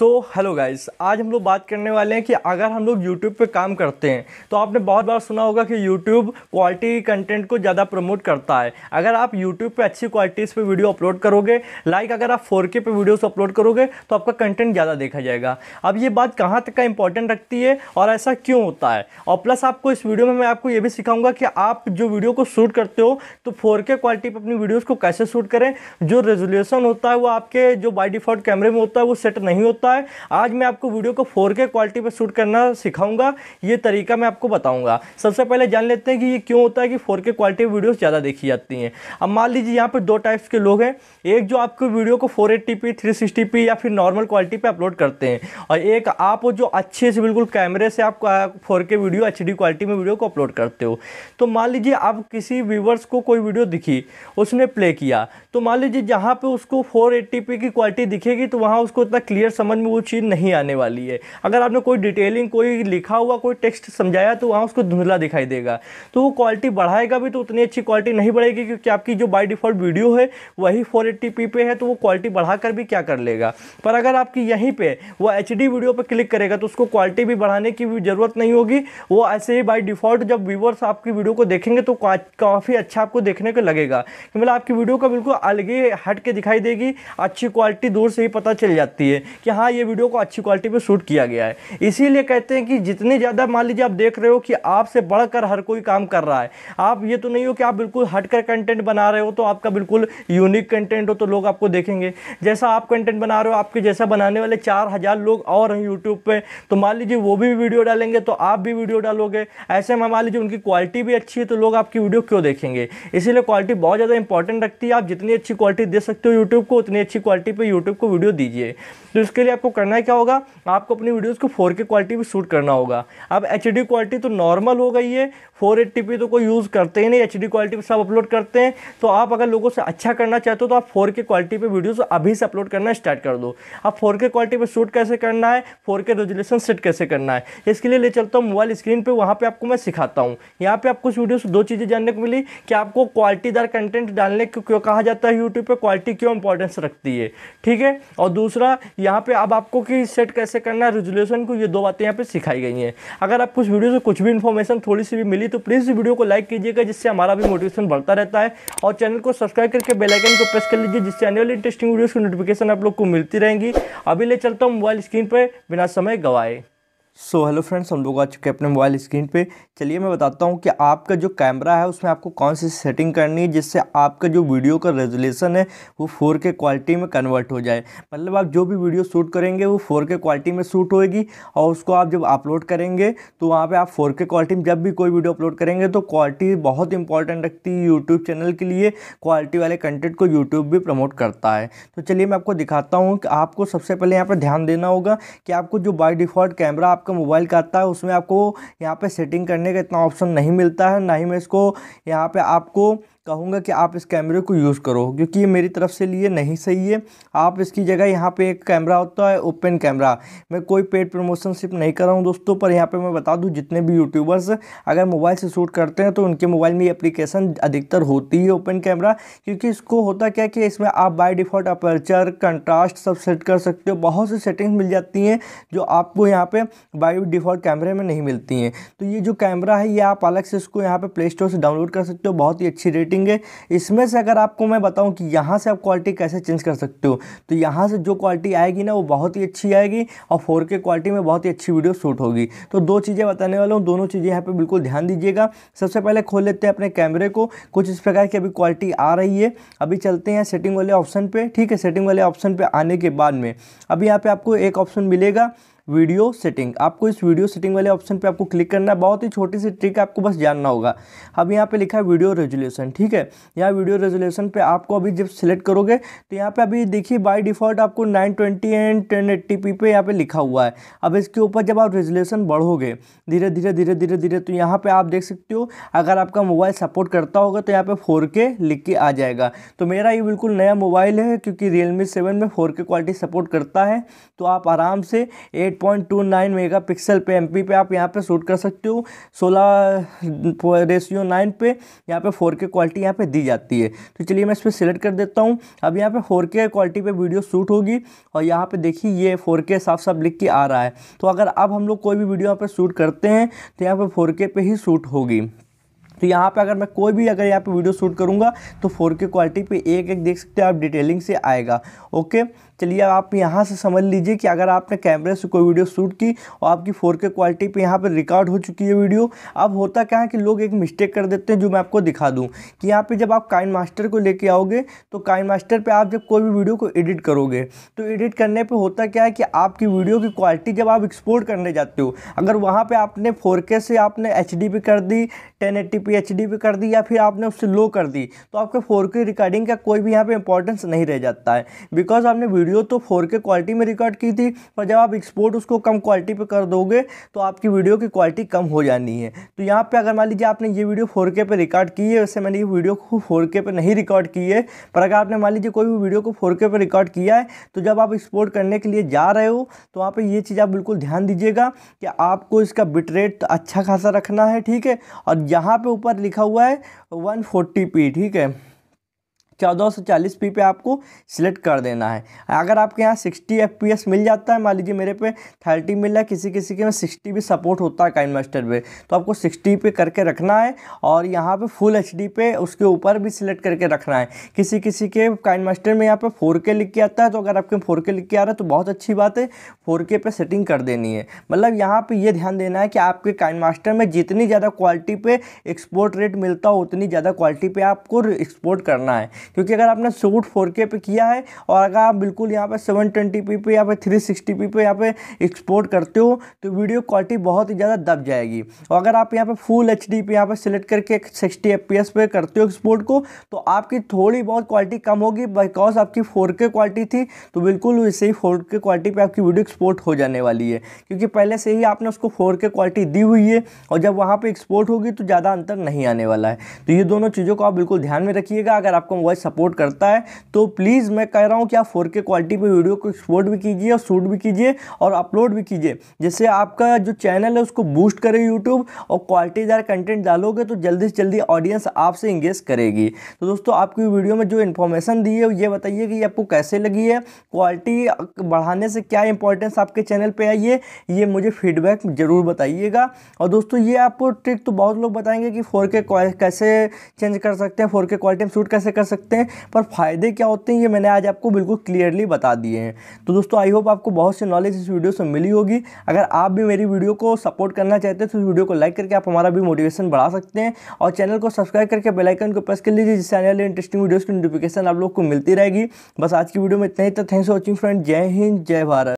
so hello guys आज हम लोग बात करने वाले हैं कि अगर हम लोग यूट्यूब पे काम करते हैं तो आपने बहुत बार सुना होगा कि यूट्यूब क्वालिटी कंटेंट को ज़्यादा प्रमोट करता है अगर आप यूट्यूब पे अच्छी क्वालिटीज़ पे वीडियो अपलोड करोगे लाइक अगर आप फोर पे वीडियोस अपलोड करोगे तो आपका कंटेंट ज़्यादा देखा जाएगा अब ये बात कहाँ तक का इंपॉर्टेंट रखती है और ऐसा क्यों होता है और प्लस आपको इस वीडियो में मैं आपको ये भी सिखाऊंगा कि आप जो वीडियो को शूट करते हो तो फोर क्वालिटी पर अपनी वीडियोज़ को कैसे शूट करें जो रेजोल्यूशन होता है वो आपके जो बाई डिफ़ॉल्ट कैमरे में होता है वो सेट नहीं होता है आज मैं आपको वीडियो को फोर के क्वालिटी पर शूट करना सिखाऊंगा ये तरीका मैं आपको बताऊंगा सबसे पहले जान लेते हैं कि ये क्यों होता है कि फोर के क्वालिटी में वीडियोज़ ज़्यादा देखी जाती हैं अब मान लीजिए यहाँ पर दो टाइप्स के लोग हैं एक जो आपको वीडियो को फोर एट्टी या फिर नॉर्मल क्वालिटी पर अपलोड करते हैं और एक आप जो अच्छे से बिल्कुल कैमरे से आप फोर वीडियो एच क्वालिटी में वीडियो को अपलोड करते हो तो मान लीजिए आप किसी व्यूवर्स को कोई वीडियो दिखी उसने प्ले किया तो मान लीजिए जहाँ पे उसको 480p की क्वालिटी दिखेगी तो वहाँ उसको इतना क्लियर समझ समझ में वो चीज़ नहीं आने वाली है अगर आपने कोई डिटेलिंग कोई लिखा हुआ कोई टेक्स्ट समझाया तो वहाँ उसको धुंधला दिखाई देगा तो वो क्वालिटी बढ़ाएगा भी तो उतनी अच्छी क्वालिटी नहीं बढ़ेगी क्योंकि आपकी जो बाई डिफ़ॉल्ट वीडियो है वही फोर पी पे है तो वो क्वालिटी बढ़ाकर भी क्या कर लेगा पर अगर आपकी यहीं पर वो एच डी वीडियो पर क्लिक करेगा तो उसको क्वालिटी भी बढ़ाने की भी ज़रूरत नहीं होगी वो ऐसे ही बाई डिफ़ॉल्ट जब व्यूवर्स आपकी वीडियो को देखेंगे तो काफ़ी अच्छा आपको देखने को लगेगा कि मतलब आपकी वीडियो का बिल्कुल अलग ही हट के दिखाई देगी अच्छी क्वालिटी दूर से ही पता चल जाती है कि हाँ, यहाँ ये वीडियो को अच्छी क्वालिटी में शूट किया गया है इसीलिए कहते हैं कि जितने ज़्यादा मान लीजिए आप देख रहे हो कि आपसे बढ़कर हर कोई काम कर रहा है आप ये तो नहीं हो कि आप बिल्कुल हटकर कंटेंट बना रहे हो तो आपका बिल्कुल यूनिक कंटेंट हो तो लोग आपको देखेंगे जैसा आप कंटेंट बना रहे हो आपके जैसा बनाने वाले चार हज़ार लोग और हैं यूट्यूब पर तो मान लीजिए वो भी वीडियो डालेंगे तो आप भी वीडियो डालोगे ऐसे में मान लीजिए उनकी क्वालिटी भी अच्छी है तो लोग आपकी वीडियो क्यों देखेंगे इसीलिए क्वालिटी बहुत ज़्यादा इंपॉर्टेंट रखती है आप जितनी अच्छी क्वालिटी दे सकते हो यूट्यूब को उतनी अच्छी क्वालिटी पर यूट्यूब को वीडियो दीजिए तो इसके लिए लिए आपको करना क्या होगा आपको अपनी वीडियोस को फोर क्वालिटी में शूट करना होगा अब एच क्वालिटी तो नॉर्मल हो गई है फोर तो कोई यूज़ करते ही नहीं एच क्वालिटी पर सब अपलोड करते हैं तो आप अगर लोगों से अच्छा करना चाहते हो तो आप फोर क्वालिटी पर वीडियोज़ अभी से अपलोड करना स्टार्ट कर दो अब फोर क्वालिटी पर शूट कैसे करना है फोर रेजोल्यूशन सेट कैसे करना है इसके लिए ले चलता हूँ मोबाइल स्क्रीन पर वहाँ पर आपको मैं सिखाता हूँ यहाँ पर आपको इस वीडियो से दो चीज़ें जानने को मिली कि आपको क्वालिटीदार कंटेंट डालने क्यों कहा जाता है यूट्यूब पर क्वालिटी क्यों इंपॉर्टेंस रखती है ठीक है और दूसरा यहाँ पर अब आपको कि सेट कैसे करना है रेजुलेशन को ये दो बातें यहाँ पे सिखाई गई हैं अगर आपको इस वीडियो से कुछ भी इन्फॉर्मेशन थोड़ी सी भी मिली तो प्लीज़ वीडियो को लाइक कीजिएगा जिससे हमारा भी मोटिवेशन बढ़ता रहता है और चैनल को सब्सक्राइब करके बेलाइकन को प्रेस कर लीजिए जिससे आने वाली इंटरेस्टिंग वीडियोज़ की नोटिफिकेशन आप लोग को मिलती रहेंगी अभी ले चलता हूँ मोबाइल स्क्रीन पर बिना समय गवाए सो हेलो फ्रेंड्स हम लोग आ चुके हैं अपने मोबाइल स्क्रीन पे चलिए मैं बताता हूँ कि आपका जो कैमरा है उसमें आपको कौन सी सेटिंग करनी है जिससे आपका जो वीडियो का रेजोल्यूशन है वो फोर के क्वालिटी में कन्वर्ट हो जाए मतलब आप जो भी वीडियो शूट करेंगे वो फोर के क्वालिटी में शूट होएगी और उसको आप जब अपलोड करेंगे तो वहाँ पर आप फोर के क्वालिटी में जब भी कोई वीडियो अपलोड करेंगे तो क्वालिटी बहुत इंपॉर्टेंट रखती है यूट्यूब चैनल के लिए क्वालिटी वाले कंटेंट को यूट्यूब भी प्रमोट करता है तो चलिए मैं आपको दिखाता हूँ कि आपको सबसे पहले यहाँ पर ध्यान देना होगा कि आपको जो बाई डिफ़ॉल्ट कैमरा आपका आपका मोबाइल का आता है उसमें आपको यहाँ पे सेटिंग करने का इतना ऑप्शन नहीं मिलता है ना ही मैं इसको यहाँ पे आपको कहूँगा कि आप इस कैमरे को यूज़ करो क्योंकि ये मेरी तरफ से लिए नहीं सही है आप इसकी जगह यहाँ पे एक कैमरा होता है ओपन कैमरा मैं कोई पेड प्रमोशन सिर्फ नहीं कर रहा हूँ दोस्तों पर यहाँ पे मैं बता दूँ जितने भी यूट्यूबर्स अगर मोबाइल से शूट करते हैं तो उनके मोबाइल में ये अप्लीकेशन अधिकतर होती है ओपन कैमरा क्योंकि इसको होता क्या कि इसमें आप बाई डिफ़ॉल्ट अपर्चर कंट्रास्ट सब सेट कर सकते हो बहुत सी सेटिंग्स मिल जाती हैं जो आपको यहाँ पर बाई डिफ़ॉल्ट कैमरे में नहीं मिलती हैं तो ये जो कैमरा है ये आप अलग से इसको यहाँ पर प्ले स्टोर से डाउनलोड कर सकते हो बहुत ही अच्छी रेटिंग देंगे इसमें से अगर आपको मैं बताऊं कि यहाँ से आप क्वालिटी कैसे चेंज कर सकते हो तो यहाँ से जो क्वालिटी आएगी ना वो बहुत ही अच्छी आएगी और फोर क्वालिटी में बहुत ही अच्छी वीडियो शूट होगी तो दो चीज़ें बताने वाला हूँ दोनों चीज़ें यहाँ पर बिल्कुल ध्यान दीजिएगा सबसे पहले खोल लेते हैं अपने कैमरे को कुछ इस प्रकार की अभी क्वालिटी आ रही है अभी चलते हैं सेटिंग वाले ऑप्शन पर ठीक है सेटिंग वाले ऑप्शन पर आने के बाद में अभी यहाँ पर आपको एक ऑप्शन मिलेगा वीडियो सेटिंग आपको इस वीडियो सेटिंग वाले ऑप्शन पे आपको क्लिक करना है बहुत ही छोटी सी ट्रिक आपको बस जानना होगा अब यहाँ पे लिखा है वीडियो रेजोल्यूशन ठीक है यहाँ वीडियो रेजोल्यूशन पे आपको अभी जब सिलेक्ट करोगे तो यहाँ पे अभी देखिए बाय डिफ़ॉल्ट आपको 920 एंड टेन एट्टी पे यहाँ पे लिखा हुआ है अब इसके ऊपर जब आप रेजोल्यूशन बढ़ोगे धीरे धीरे धीरे धीरे धीरे तो यहाँ पर आप देख सकते हो अगर आपका मोबाइल सपोर्ट करता होगा तो यहाँ पर फोर लिख के आ जाएगा तो मेरा ये बिल्कुल नया मोबाइल है क्योंकि रियलमी सेवन में फोर क्वालिटी सपोर्ट करता है तो आप आराम से एट 3.29 मेगापिक्सल पे एमपी पे आप यहाँ पे शूट कर सकते हो 16 रेशियो 9 पे यहाँ पे 4K क्वालिटी यहाँ पे दी जाती है तो चलिए मैं इस पर सिलेक्ट कर देता हूँ अब यहाँ पे 4K क्वालिटी पे वीडियो शूट होगी और यहाँ पे देखिए ये 4K साफ साफ लिख के आ रहा है तो अगर अब हम लोग कोई भी वीडियो यहाँ पर शूट करते हैं तो यहाँ पर फोर पे ही शूट होगी तो यहाँ पे अगर मैं कोई भी अगर यहाँ पे वीडियो शूट करूँगा तो फोर के क्वालिटी पे एक एक देख सकते हैं आप डिटेलिंग से आएगा ओके चलिए आप यहाँ से समझ लीजिए कि अगर आपने कैमरे से कोई वीडियो शूट की और आपकी फोर के क्वालिटी पर यहाँ पर रिकॉर्ड हो चुकी है वीडियो अब होता क्या है कि लोग एक मिस्टेक कर देते हैं जो मैं आपको दिखा दूँ कि यहाँ पर जब आप काइन मास्टर को लेके आओगे तो काइन मास्टर पर आप जब कोई भी वीडियो को एडिट करोगे तो एडिट करने पर होता क्या है कि आपकी वीडियो की क्वालिटी जब आप एक्सपोर्ट करने जाते हो अगर वहाँ पर आपने फोर से आपने एच पे कर दी ten eighty P H D पे कर दी या फिर आपने उससे लो कर दी तो आपके फोर के रिकॉर्डिंग का कोई भी यहाँ पर इंपॉर्टेंस नहीं रह जाता है बिकॉज आपने वीडियो वीडियो तो फोर के क्वालिटी में रिकॉर्ड की थी पर जब आप एक्सपोर्ट उसको कम क्वालिटी पर कर दोगे तो आपकी वीडियो की क्वालिटी कम हो जानी है तो यहाँ पर अगर मान लीजिए आपने ये वीडियो फोर के पे रिकॉर्ड की है वैसे मैंने ये वीडियो को फोर के पे नहीं रिकॉर्ड की है पर अगर आपने मान लीजिए कोई भी वीडियो को फोर के पे रिकॉर्ड किया है तो जब आप एक्सपोर्ट करने के लिए जा रहे हो तो वहाँ पर ये चीज़ आप बिल्कुल ध्यान दीजिएगा कि आपको इसका बिट रेट तो अच्छा खासा रखना है ठीक है और यहाँ पर ऊपर लिखा हुआ है वन ठीक है चौदह सौ चालीस पी पे आपको सिलेक्ट कर देना है अगर आपके यहाँ सिक्सटी एफ पी एस मिल जाता है मान लीजिए मेरे पे थर्टी मिल रहा है किसी किसी के में सिक्सटी भी सपोर्ट होता है काइन मास्टर पर तो आपको सिक्सटी पे करके रखना है और यहाँ पे फुल एच डी पे उसके ऊपर भी सिलेक्ट करके रखना है किसी किसी के काइन मास्टर में यहाँ पर फोर के लिख के आता है तो अगर आपके फोर के लिख के आ रहा है तो बहुत अच्छी बात है फोर के सेटिंग कर देनी है मतलब यहाँ पर ये यह ध्यान देना है कि आपके काइन मास्टर में जितनी ज़्यादा क्वालिटी पे एक्सपोर्ट रेट मिलता हो उतनी ज़्यादा क्वालिटी पे आपको एक्सपोर्ट करना है क्योंकि अगर आपने शूट फोर पे किया है और अगर आप बिल्कुल यहाँ पर सेवन ट्वेंटी पी पे या फिर थ्री सिक्सटी पी पे यहाँ पे एक्सपोर्ट करते हो तो वीडियो क्वालिटी बहुत ही ज़्यादा दब जाएगी और अगर आप यहाँ पर फुल एच डी पे यहाँ पर सिलेक्ट करके सिक्सटी एफ पे करते हो एक्सपोर्ट को तो आपकी थोड़ी बहुत क्वालिटी कम होगी बिकॉज आपकी फोर क्वालिटी थी तो बिल्कुल वैसे ही फोर क्वालिटी पर आपकी वीडियो एक्सपोर्ट हो जाने वाली है क्योंकि पहले से ही आपने उसको फोर क्वालिटी दी हुई है और जब वहाँ पर एक्सपोर्ट होगी तो ज़्यादा अंतर नहीं आने वाला है तो ये दोनों चीज़ों को आप बिल्कुल ध्यान में रखिएगा अगर आपको मोबाइल सपोर्ट करता है तो प्लीज़ मैं कह रहा हूँ कि आप फोर क्वालिटी में वीडियो को एक्सपोर्ट भी कीजिए और शूट भी कीजिए और अपलोड भी कीजिए जिससे आपका जो चैनल है उसको बूस्ट करे यूट्यूब और क्वालिटीदार कंटेंट डालोगे तो जल्दी से जल्दी ऑडियंस आपसे इंगेज करेगी तो दोस्तों आपकी वीडियो में जो इन्फॉर्मेशन दी है ये बताइए कि आपको कैसे लगी है क्वालिटी बढ़ाने से क्या इंपॉर्टेंस आपके चैनल पे आई है ये मुझे फीडबैक ज़रूर बताइएगा और दोस्तों ये आपको ट्रिक तो बहुत लोग बताएंगे कि फोर कैसे चेंज कर सकते हैं फोर क्वालिटी में शूट कैसे कर सकते सकते हैं पर फ़ायदे क्या होते हैं ये मैंने आज आपको बिल्कुल क्लियरली बता दिए हैं तो दोस्तों आई होप आपको बहुत सी नॉलेज इस वीडियो से मिली होगी अगर आप भी मेरी वीडियो को सपोर्ट करना चाहते हैं तो इस वीडियो को लाइक करके आप हमारा भी मोटिवेशन बढ़ा सकते हैं और चैनल को सब्सक्राइब करके बेलाइकन को प्रेस कर लीजिए जिससे आने वाले इंटरेस्टिंग वीडियोज़ की नोटिफिकेशन आप लोग को मिलती रहेगी बस आज की वीडियो में इतना ही तो थैंक्स फॉर वॉचिंग फ्रेंड जय हिंद जय भारत